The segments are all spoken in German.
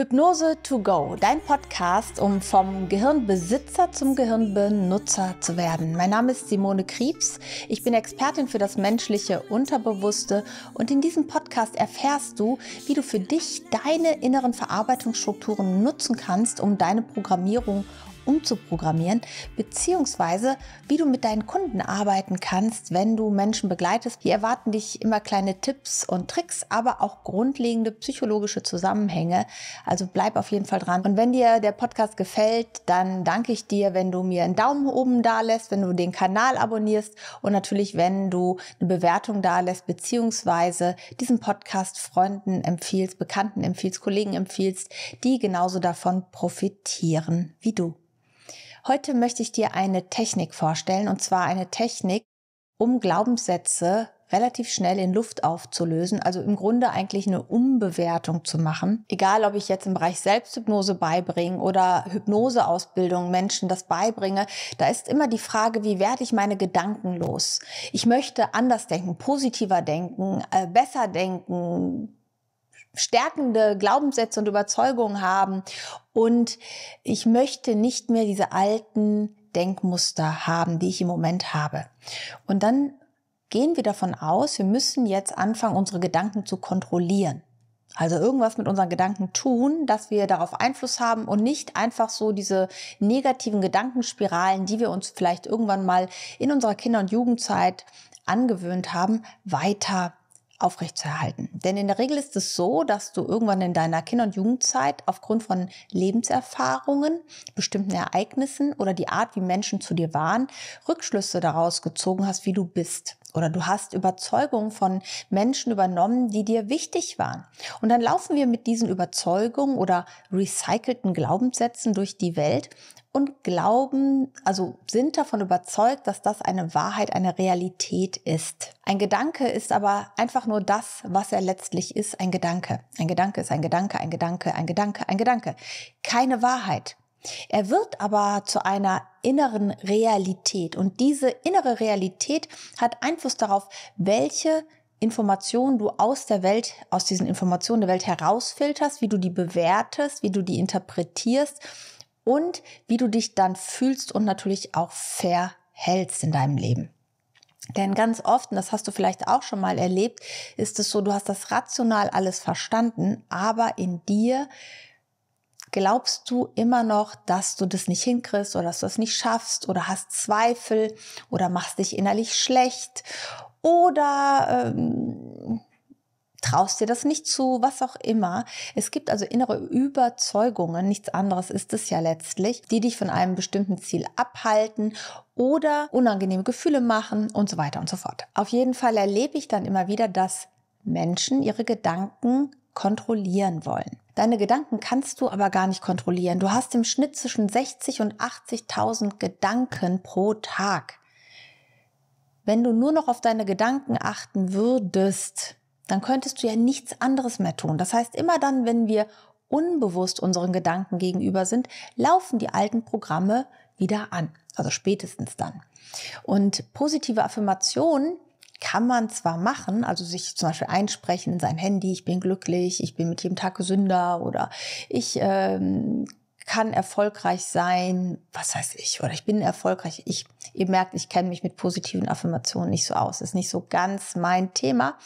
Hypnose to go, dein Podcast, um vom Gehirnbesitzer zum Gehirnbenutzer zu werden. Mein Name ist Simone Kriebs. Ich bin Expertin für das menschliche Unterbewusste und in diesem Podcast erfährst du, wie du für dich deine inneren Verarbeitungsstrukturen nutzen kannst, um deine Programmierung umzuprogrammieren, beziehungsweise wie du mit deinen Kunden arbeiten kannst, wenn du Menschen begleitest. Hier erwarten dich immer kleine Tipps und Tricks, aber auch grundlegende psychologische Zusammenhänge. Also bleib auf jeden Fall dran. Und wenn dir der Podcast gefällt, dann danke ich dir, wenn du mir einen Daumen oben da lässt, wenn du den Kanal abonnierst und natürlich, wenn du eine Bewertung da lässt, beziehungsweise diesen Podcast Freunden empfiehlst, Bekannten empfiehlst, Kollegen empfiehlst, die genauso davon profitieren wie du. Heute möchte ich dir eine Technik vorstellen, und zwar eine Technik, um Glaubenssätze relativ schnell in Luft aufzulösen, also im Grunde eigentlich eine Umbewertung zu machen. Egal, ob ich jetzt im Bereich Selbsthypnose beibringe oder Hypnoseausbildung Menschen das beibringe, da ist immer die Frage, wie werde ich meine Gedanken los? Ich möchte anders denken, positiver denken, äh, besser denken, stärkende Glaubenssätze und Überzeugungen haben. Und ich möchte nicht mehr diese alten Denkmuster haben, die ich im Moment habe. Und dann gehen wir davon aus, wir müssen jetzt anfangen, unsere Gedanken zu kontrollieren. Also irgendwas mit unseren Gedanken tun, dass wir darauf Einfluss haben und nicht einfach so diese negativen Gedankenspiralen, die wir uns vielleicht irgendwann mal in unserer Kinder- und Jugendzeit angewöhnt haben, weiter aufrechtzuerhalten. Denn in der Regel ist es so, dass du irgendwann in deiner Kinder- und Jugendzeit aufgrund von Lebenserfahrungen, bestimmten Ereignissen oder die Art, wie Menschen zu dir waren, Rückschlüsse daraus gezogen hast, wie du bist. Oder du hast Überzeugungen von Menschen übernommen, die dir wichtig waren. Und dann laufen wir mit diesen Überzeugungen oder recycelten Glaubenssätzen durch die Welt und glauben, also sind davon überzeugt, dass das eine Wahrheit, eine Realität ist. Ein Gedanke ist aber einfach nur das, was er letztlich ist, ein Gedanke. Ein Gedanke ist ein Gedanke, ein Gedanke, ein Gedanke, ein Gedanke. Keine Wahrheit. Er wird aber zu einer inneren Realität und diese innere Realität hat Einfluss darauf, welche Informationen du aus der Welt, aus diesen Informationen der Welt herausfilterst, wie du die bewertest, wie du die interpretierst und wie du dich dann fühlst und natürlich auch verhältst in deinem Leben. Denn ganz oft, und das hast du vielleicht auch schon mal erlebt, ist es so, du hast das rational alles verstanden, aber in dir glaubst du immer noch, dass du das nicht hinkriegst oder dass du das nicht schaffst oder hast Zweifel oder machst dich innerlich schlecht oder ähm, traust dir das nicht zu, was auch immer. Es gibt also innere Überzeugungen, nichts anderes ist es ja letztlich, die dich von einem bestimmten Ziel abhalten oder unangenehme Gefühle machen und so weiter und so fort. Auf jeden Fall erlebe ich dann immer wieder, dass Menschen ihre Gedanken kontrollieren wollen. Deine Gedanken kannst du aber gar nicht kontrollieren. Du hast im Schnitt zwischen 60 und 80.000 Gedanken pro Tag. Wenn du nur noch auf deine Gedanken achten würdest, dann könntest du ja nichts anderes mehr tun. Das heißt, immer dann, wenn wir unbewusst unseren Gedanken gegenüber sind, laufen die alten Programme wieder an. Also spätestens dann. Und positive Affirmationen kann man zwar machen, also sich zum Beispiel einsprechen in seinem Handy, ich bin glücklich, ich bin mit jedem Tag gesünder oder ich ähm, kann erfolgreich sein, was weiß ich, oder ich bin erfolgreich. Ich, ihr merkt, ich kenne mich mit positiven Affirmationen nicht so aus. Ist nicht so ganz mein Thema,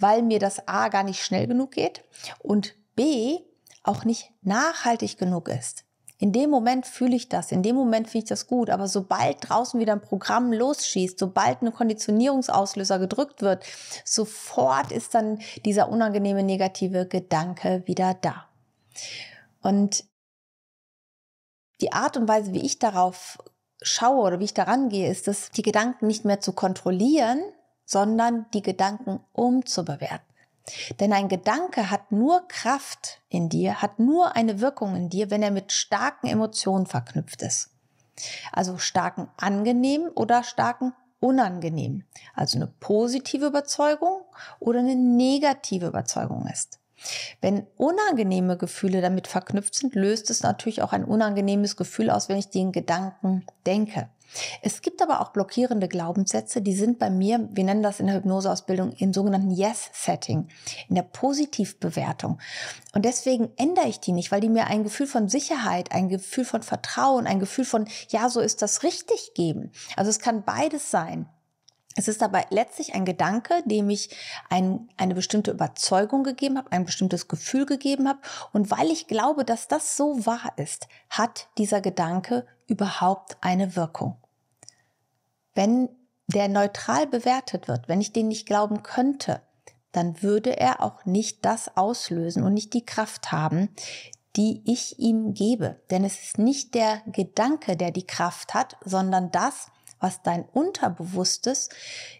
weil mir das A gar nicht schnell genug geht und B auch nicht nachhaltig genug ist. In dem Moment fühle ich das, in dem Moment finde ich das gut, aber sobald draußen wieder ein Programm losschießt, sobald ein Konditionierungsauslöser gedrückt wird, sofort ist dann dieser unangenehme negative Gedanke wieder da. Und die Art und Weise, wie ich darauf schaue oder wie ich daran gehe, ist es, die Gedanken nicht mehr zu kontrollieren, sondern die Gedanken umzubewerten. Denn ein Gedanke hat nur Kraft in dir, hat nur eine Wirkung in dir, wenn er mit starken Emotionen verknüpft ist. Also starken angenehmen oder starken unangenehmen. Also eine positive Überzeugung oder eine negative Überzeugung ist. Wenn unangenehme Gefühle damit verknüpft sind, löst es natürlich auch ein unangenehmes Gefühl aus, wenn ich den Gedanken denke. Es gibt aber auch blockierende Glaubenssätze, die sind bei mir, wir nennen das in der Hypnoseausbildung, im sogenannten Yes-Setting, in der Positivbewertung. Und deswegen ändere ich die nicht, weil die mir ein Gefühl von Sicherheit, ein Gefühl von Vertrauen, ein Gefühl von, ja, so ist das richtig geben. Also es kann beides sein. Es ist aber letztlich ein Gedanke, dem ich ein, eine bestimmte Überzeugung gegeben habe, ein bestimmtes Gefühl gegeben habe. Und weil ich glaube, dass das so wahr ist, hat dieser Gedanke überhaupt eine Wirkung. Wenn der neutral bewertet wird, wenn ich den nicht glauben könnte, dann würde er auch nicht das auslösen und nicht die Kraft haben, die ich ihm gebe. Denn es ist nicht der Gedanke, der die Kraft hat, sondern das, was dein Unterbewusstes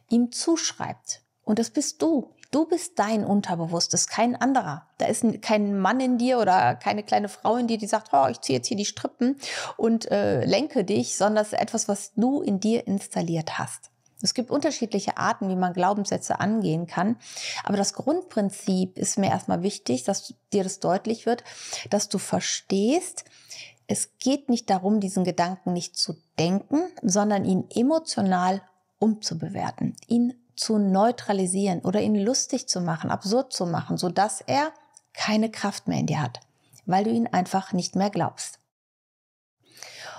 ihm zuschreibt. Und das bist du. Du bist dein Unterbewusstes, kein anderer. Da ist kein Mann in dir oder keine kleine Frau in dir, die sagt, oh, ich ziehe jetzt hier die Strippen und äh, lenke dich, sondern es ist etwas, was du in dir installiert hast. Es gibt unterschiedliche Arten, wie man Glaubenssätze angehen kann. Aber das Grundprinzip ist mir erstmal wichtig, dass dir das deutlich wird, dass du verstehst, es geht nicht darum, diesen Gedanken nicht zu denken, sondern ihn emotional umzubewerten, ihn zu neutralisieren oder ihn lustig zu machen, absurd zu machen, sodass er keine Kraft mehr in dir hat, weil du ihn einfach nicht mehr glaubst.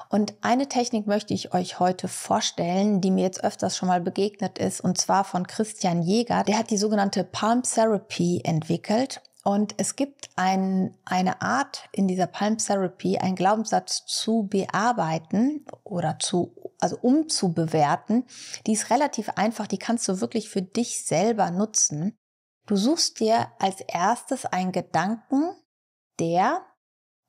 Und eine Technik möchte ich euch heute vorstellen, die mir jetzt öfters schon mal begegnet ist, und zwar von Christian Jäger. Der hat die sogenannte Palm Therapy entwickelt. Und es gibt ein, eine Art in dieser Palm Therapy, einen Glaubenssatz zu bearbeiten oder zu, also umzubewerten. Die ist relativ einfach, die kannst du wirklich für dich selber nutzen. Du suchst dir als erstes einen Gedanken, der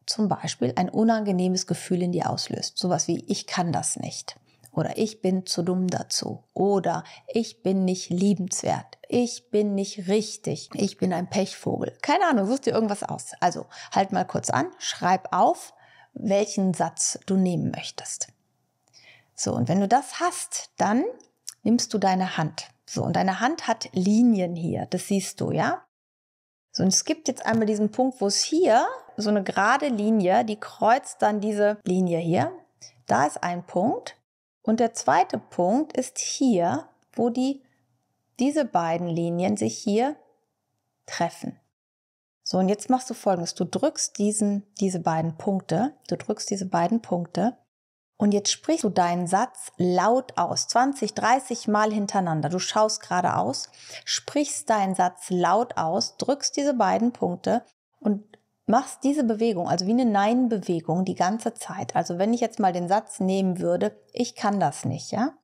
zum Beispiel ein unangenehmes Gefühl in dir auslöst. Sowas wie, ich kann das nicht oder ich bin zu dumm dazu oder ich bin nicht liebenswert, ich bin nicht richtig, ich bin ein Pechvogel. Keine Ahnung, such dir irgendwas aus. Also halt mal kurz an, schreib auf, welchen Satz du nehmen möchtest. So, und wenn du das hast, dann nimmst du deine Hand. So, und deine Hand hat Linien hier, das siehst du, ja? So, und es gibt jetzt einmal diesen Punkt, wo es hier so eine gerade Linie, die kreuzt dann diese Linie hier. Da ist ein Punkt. Und der zweite Punkt ist hier, wo die, diese beiden Linien sich hier treffen. So, und jetzt machst du folgendes. Du drückst diesen, diese beiden Punkte, du drückst diese beiden Punkte und jetzt sprichst du deinen Satz laut aus, 20, 30 Mal hintereinander. Du schaust geradeaus, sprichst deinen Satz laut aus, drückst diese beiden Punkte und machst diese Bewegung, also wie eine Nein-Bewegung die ganze Zeit. Also wenn ich jetzt mal den Satz nehmen würde, ich kann das nicht, ja?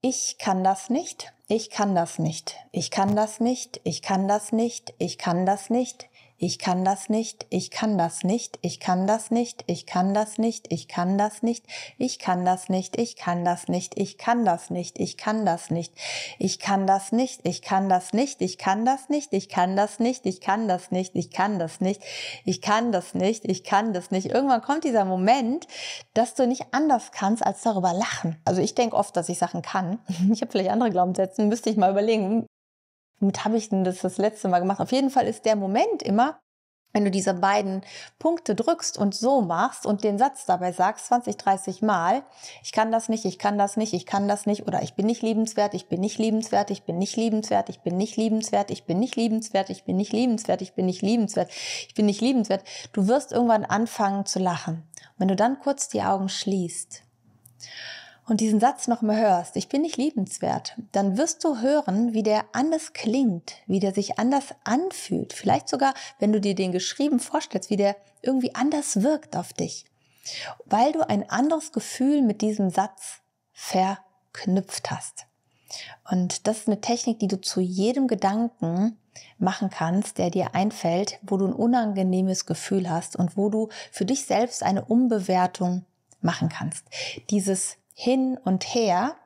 Ich kann das nicht, ich kann das nicht, ich kann das nicht, ich kann das nicht, ich kann das nicht, ich kann das nicht, ich kann das nicht, ich kann das nicht, ich kann das nicht, ich kann das nicht, ich kann das nicht, ich kann das nicht, ich kann das nicht, ich kann das nicht, ich kann das nicht, ich kann das nicht, ich kann das nicht, ich kann das nicht, ich kann das nicht, ich kann das nicht, ich kann das nicht, ich kann das nicht. Irgendwann kommt dieser Moment, dass du nicht anders kannst, als darüber lachen. Also ich denke oft, dass ich Sachen kann. Ich habe vielleicht andere Glaubenssätze, müsste ich mal überlegen, womit habe ich denn das das letzte Mal gemacht? Auf jeden Fall ist der Moment immer, wenn du diese beiden Punkte drückst und so machst und den Satz dabei sagst 20, 30 Mal, ich kann das nicht, ich kann das nicht, ich kann das nicht oder ich bin nicht liebenswert, ich bin nicht liebenswert, ich bin nicht liebenswert, ich bin nicht liebenswert, ich bin nicht liebenswert, ich bin nicht liebenswert, ich bin nicht liebenswert, ich bin nicht liebenswert, du wirst irgendwann anfangen zu lachen. Und wenn du dann kurz die Augen schließt und diesen Satz nochmal hörst, ich bin nicht liebenswert, dann wirst du hören, wie der anders klingt, wie der sich anders anfühlt. Vielleicht sogar, wenn du dir den geschrieben vorstellst, wie der irgendwie anders wirkt auf dich. Weil du ein anderes Gefühl mit diesem Satz verknüpft hast. Und das ist eine Technik, die du zu jedem Gedanken machen kannst, der dir einfällt, wo du ein unangenehmes Gefühl hast und wo du für dich selbst eine Umbewertung machen kannst. Dieses hin und her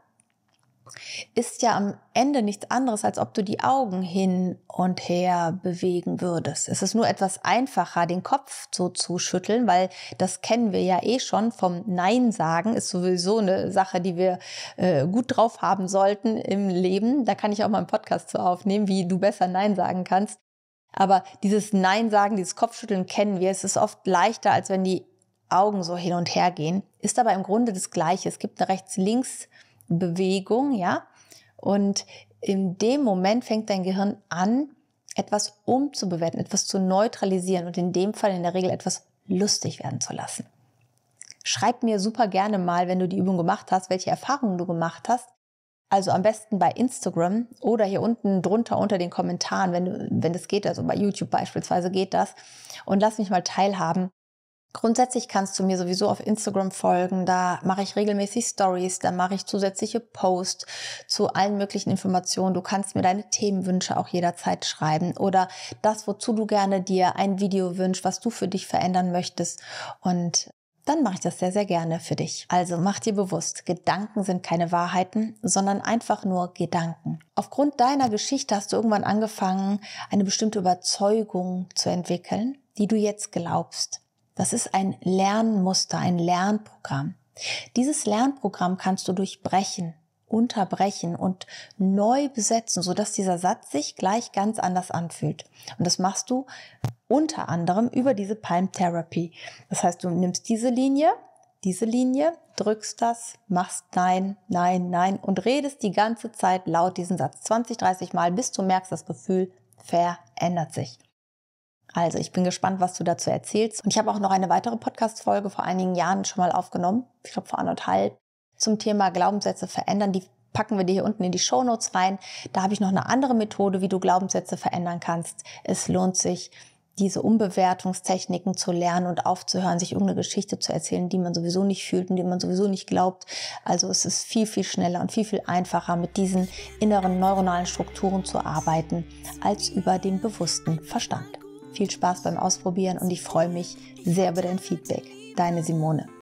ist ja am Ende nichts anderes, als ob du die Augen hin und her bewegen würdest. Es ist nur etwas einfacher, den Kopf so zu schütteln, weil das kennen wir ja eh schon vom Nein sagen, ist sowieso eine Sache, die wir äh, gut drauf haben sollten im Leben. Da kann ich auch mal einen Podcast zu aufnehmen, wie du besser Nein sagen kannst. Aber dieses Nein sagen, dieses Kopfschütteln kennen wir. Es ist oft leichter, als wenn die Augen so hin und her gehen, ist aber im Grunde das Gleiche. Es gibt eine Rechts-Links-Bewegung, ja. Und in dem Moment fängt dein Gehirn an, etwas umzubewerten, etwas zu neutralisieren und in dem Fall in der Regel etwas lustig werden zu lassen. Schreib mir super gerne mal, wenn du die Übung gemacht hast, welche Erfahrungen du gemacht hast. Also am besten bei Instagram oder hier unten drunter unter den Kommentaren, wenn, du, wenn das geht, also bei YouTube beispielsweise geht das. Und lass mich mal teilhaben, Grundsätzlich kannst du mir sowieso auf Instagram folgen. Da mache ich regelmäßig Stories, da mache ich zusätzliche Posts zu allen möglichen Informationen. Du kannst mir deine Themenwünsche auch jederzeit schreiben oder das, wozu du gerne dir ein Video wünschst, was du für dich verändern möchtest. Und dann mache ich das sehr, sehr gerne für dich. Also mach dir bewusst, Gedanken sind keine Wahrheiten, sondern einfach nur Gedanken. Aufgrund deiner Geschichte hast du irgendwann angefangen, eine bestimmte Überzeugung zu entwickeln, die du jetzt glaubst. Das ist ein Lernmuster, ein Lernprogramm. Dieses Lernprogramm kannst du durchbrechen, unterbrechen und neu besetzen, sodass dieser Satz sich gleich ganz anders anfühlt. Und das machst du unter anderem über diese Palm Therapy. Das heißt, du nimmst diese Linie, diese Linie, drückst das, machst nein, nein, nein und redest die ganze Zeit laut diesen Satz 20, 30 Mal, bis du merkst, das Gefühl verändert sich. Also ich bin gespannt, was du dazu erzählst. Und ich habe auch noch eine weitere Podcast-Folge vor einigen Jahren schon mal aufgenommen, ich glaube vor anderthalb, zum Thema Glaubenssätze verändern. Die packen wir dir hier unten in die Show Notes rein. Da habe ich noch eine andere Methode, wie du Glaubenssätze verändern kannst. Es lohnt sich, diese Umbewertungstechniken zu lernen und aufzuhören, sich irgendeine Geschichte zu erzählen, die man sowieso nicht fühlt und die man sowieso nicht glaubt. Also es ist viel, viel schneller und viel, viel einfacher, mit diesen inneren neuronalen Strukturen zu arbeiten, als über den bewussten Verstand. Viel Spaß beim Ausprobieren und ich freue mich sehr über dein Feedback. Deine Simone.